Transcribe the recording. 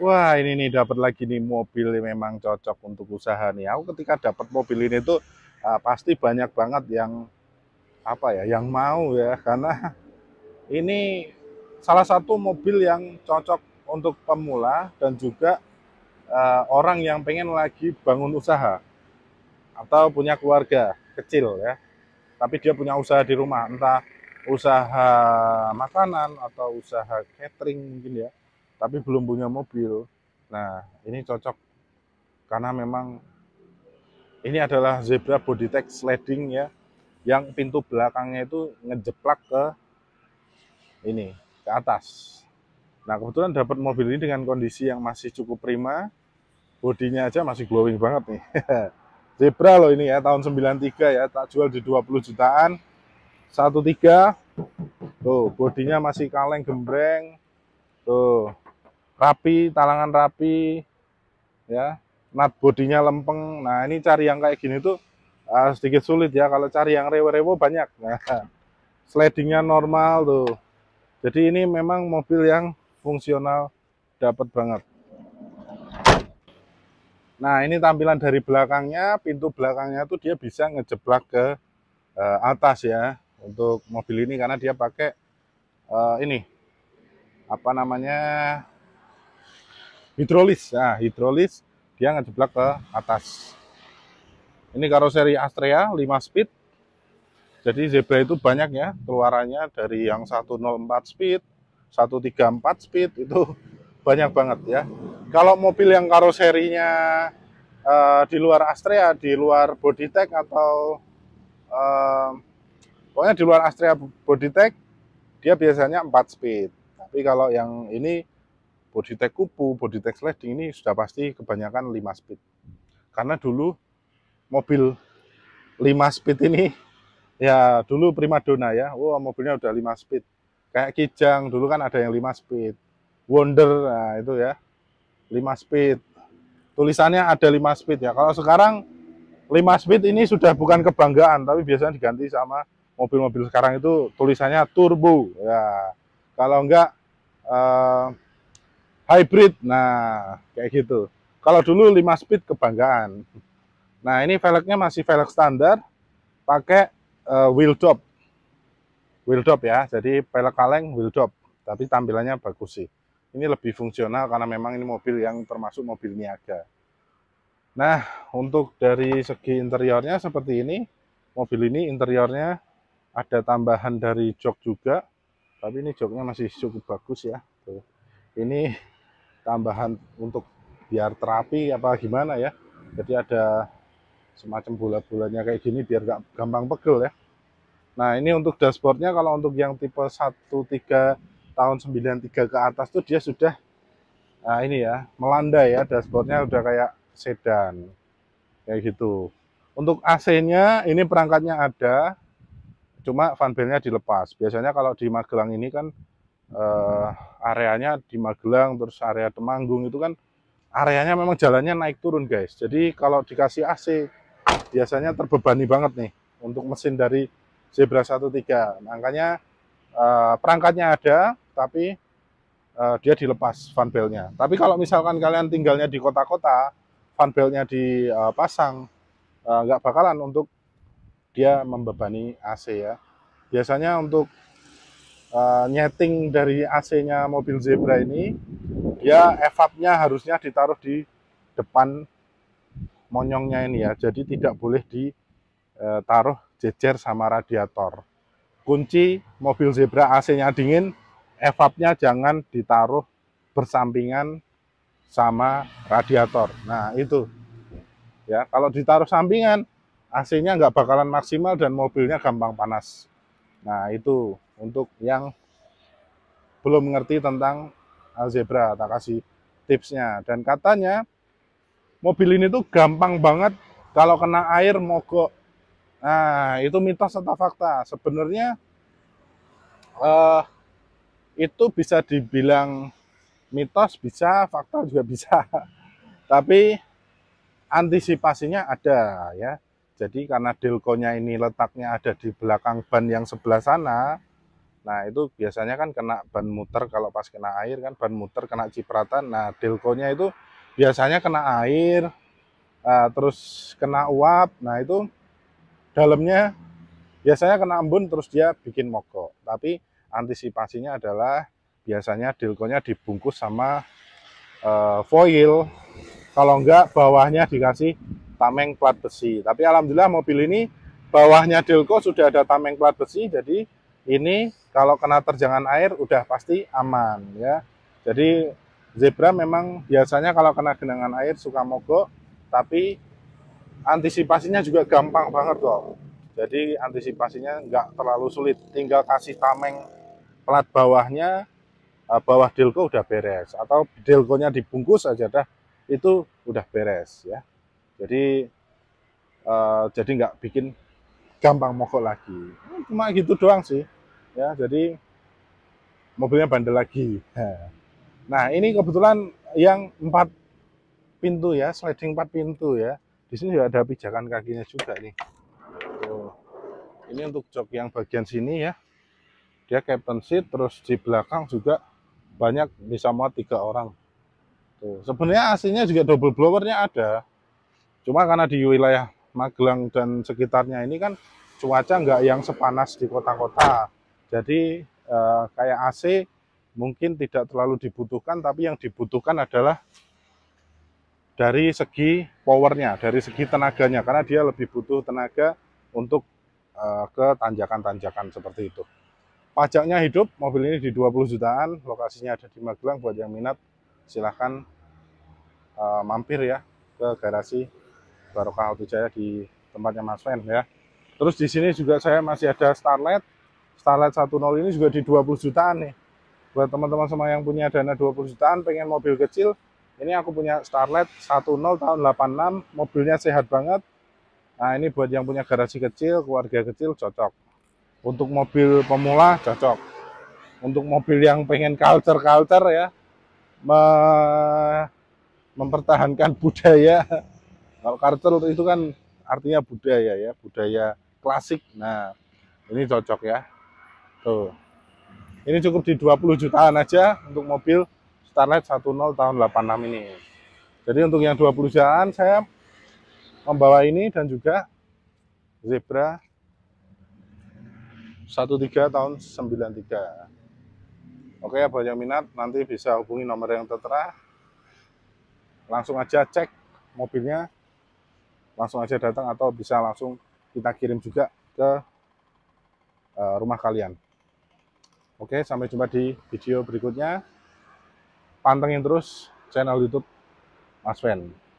Wah ini nih dapat lagi nih mobil yang memang cocok untuk usaha nih. Aku ketika dapat mobil ini tuh uh, pasti banyak banget yang apa ya, yang mau ya karena ini salah satu mobil yang cocok untuk pemula dan juga uh, orang yang pengen lagi bangun usaha atau punya keluarga kecil ya, tapi dia punya usaha di rumah entah usaha makanan atau usaha catering mungkin ya tapi belum punya mobil. Nah, ini cocok karena memang ini adalah zebra bodytech Sledding ya, yang pintu belakangnya itu ngejeplak ke ini, ke atas. Nah, kebetulan dapat mobil ini dengan kondisi yang masih cukup prima. Bodinya aja masih glowing banget nih. zebra loh ini ya, tahun 93 ya, tak jual di 20 jutaan. 13 Tuh, bodinya masih kaleng gembreng. Tuh, rapi, talangan rapi, ya, nat bodinya lempeng. Nah ini cari yang kayak gini tuh uh, sedikit sulit ya. Kalau cari yang rewo-rewo banyak. Nah, slidingnya normal tuh. Jadi ini memang mobil yang fungsional dapat banget. Nah ini tampilan dari belakangnya, pintu belakangnya tuh dia bisa ngejeblak ke uh, atas ya untuk mobil ini karena dia pakai uh, ini apa namanya hidrolis nah hidrolis dia ngejeblak ke atas ini karoseri Astrea 5 speed jadi Zebra itu banyak ya keluarannya dari yang 104 speed 134 speed itu banyak banget ya kalau mobil yang karoserinya uh, eh, di luar Astrea di luar bodytech atau uh, pokoknya di luar Astrea bodytech dia biasanya 4 speed tapi kalau yang ini tech Kupu, tech Sliding ini sudah pasti kebanyakan 5 speed. Karena dulu mobil 5 speed ini ya dulu primadona ya. Wah, wow, mobilnya udah 5 speed. Kayak Kijang dulu kan ada yang 5 speed. Wonder nah itu ya. 5 speed. Tulisannya ada 5 speed ya. Kalau sekarang 5 speed ini sudah bukan kebanggaan tapi biasanya diganti sama mobil-mobil sekarang itu tulisannya turbo. Ya. Kalau enggak eh, hybrid. Nah, kayak gitu. Kalau dulu 5 speed kebanggaan. Nah, ini velgnya masih velg standar pakai uh, wheel drop. Wheel drop ya. Jadi velg kaleng wheel drop, tapi tampilannya bagus sih. Ini lebih fungsional karena memang ini mobil yang termasuk mobil niaga. Nah, untuk dari segi interiornya seperti ini. Mobil ini interiornya ada tambahan dari jok juga, tapi ini joknya masih cukup bagus ya. Tuh. Ini tambahan untuk biar terapi apa gimana ya jadi ada semacam bulat-bulatnya kayak gini biar gak gampang pegel ya nah ini untuk dashboardnya kalau untuk yang tipe 13 tahun 93 ke atas tuh dia sudah nah ini ya melanda ya dashboardnya udah kayak sedan kayak gitu untuk AC nya ini perangkatnya ada cuma fanbelnya dilepas biasanya kalau di Magelang ini kan uh, areanya di Magelang terus area Temanggung itu kan areanya memang jalannya naik turun guys jadi kalau dikasih AC biasanya terbebani banget nih untuk mesin dari Zebra 13 makanya uh, perangkatnya ada tapi uh, dia dilepas fan belnya tapi kalau misalkan kalian tinggalnya di kota-kota fan belnya dipasang nggak nggak bakalan untuk dia membebani AC ya biasanya untuk uh, nyeting dari AC-nya mobil Zebra ini, dia evapnya harusnya ditaruh di depan monyongnya ini ya. Jadi tidak boleh ditaruh eh, jejer sama radiator. Kunci mobil Zebra AC-nya dingin, evapnya jangan ditaruh bersampingan sama radiator. Nah itu ya kalau ditaruh sampingan AC-nya nggak bakalan maksimal dan mobilnya gampang panas. Nah itu untuk yang belum mengerti tentang algebra tak kasih tipsnya dan katanya mobil ini tuh gampang banget kalau kena air mogok nah itu mitos atau fakta sebenarnya eh, itu bisa dibilang mitos bisa fakta juga bisa tapi antisipasinya ada ya jadi karena delkonya ini letaknya ada di belakang ban yang sebelah sana Nah itu biasanya kan kena ban muter kalau pas kena air kan ban muter kena cipratan. Nah delkonya itu biasanya kena air, uh, terus kena uap. Nah itu dalamnya biasanya kena embun terus dia bikin mogok. Tapi antisipasinya adalah biasanya delkonya dibungkus sama uh, foil. Kalau enggak bawahnya dikasih tameng plat besi. Tapi alhamdulillah mobil ini bawahnya delko sudah ada tameng plat besi jadi ini kalau kena terjangan air udah pasti aman ya. Jadi zebra memang biasanya kalau kena genangan air suka mogok, tapi antisipasinya juga gampang banget kok. Jadi antisipasinya nggak terlalu sulit, tinggal kasih tameng pelat bawahnya, eh, bawah delco udah beres, atau delconya dibungkus aja dah, itu udah beres ya. Jadi uh, jadi nggak bikin gampang mogok lagi. Cuma gitu doang sih ya jadi mobilnya bandel lagi nah ini kebetulan yang empat pintu ya sliding empat pintu ya di sini juga ada pijakan kakinya juga nih Tuh. ini untuk jok yang bagian sini ya dia captain seat terus di belakang juga banyak bisa muat tiga orang Tuh. sebenarnya aslinya juga double blowernya ada cuma karena di wilayah Magelang dan sekitarnya ini kan cuaca nggak yang sepanas di kota-kota jadi uh, kayak AC mungkin tidak terlalu dibutuhkan, tapi yang dibutuhkan adalah dari segi powernya, dari segi tenaganya, karena dia lebih butuh tenaga untuk uh, ke tanjakan-tanjakan seperti itu. Pajaknya hidup, mobil ini di 20 jutaan, lokasinya ada di Magelang, buat yang minat silahkan uh, mampir ya ke garasi Barokah Auto Jaya di tempatnya Mas Fen ya. Terus di sini juga saya masih ada Starlet Starlight 10 ini juga di 20 jutaan nih. Buat teman-teman semua yang punya dana 20 jutaan, pengen mobil kecil, ini aku punya Starlight 10 tahun 86, mobilnya sehat banget. Nah ini buat yang punya garasi kecil, keluarga kecil cocok. Untuk mobil pemula cocok. Untuk mobil yang pengen culture-culture ya, me mempertahankan budaya. Kalau culture itu kan artinya budaya ya, budaya klasik. Nah ini cocok ya. Tuh. Ini cukup di 20 jutaan aja untuk mobil Starlight 10 tahun 86 ini. Jadi untuk yang 20 jutaan saya membawa ini dan juga Zebra 13 tahun 93. Oke, buat yang minat nanti bisa hubungi nomor yang tertera. Langsung aja cek mobilnya. Langsung aja datang atau bisa langsung kita kirim juga ke eh, rumah kalian. Oke, sampai jumpa di video berikutnya. Pantengin terus channel YouTube Mas Fen.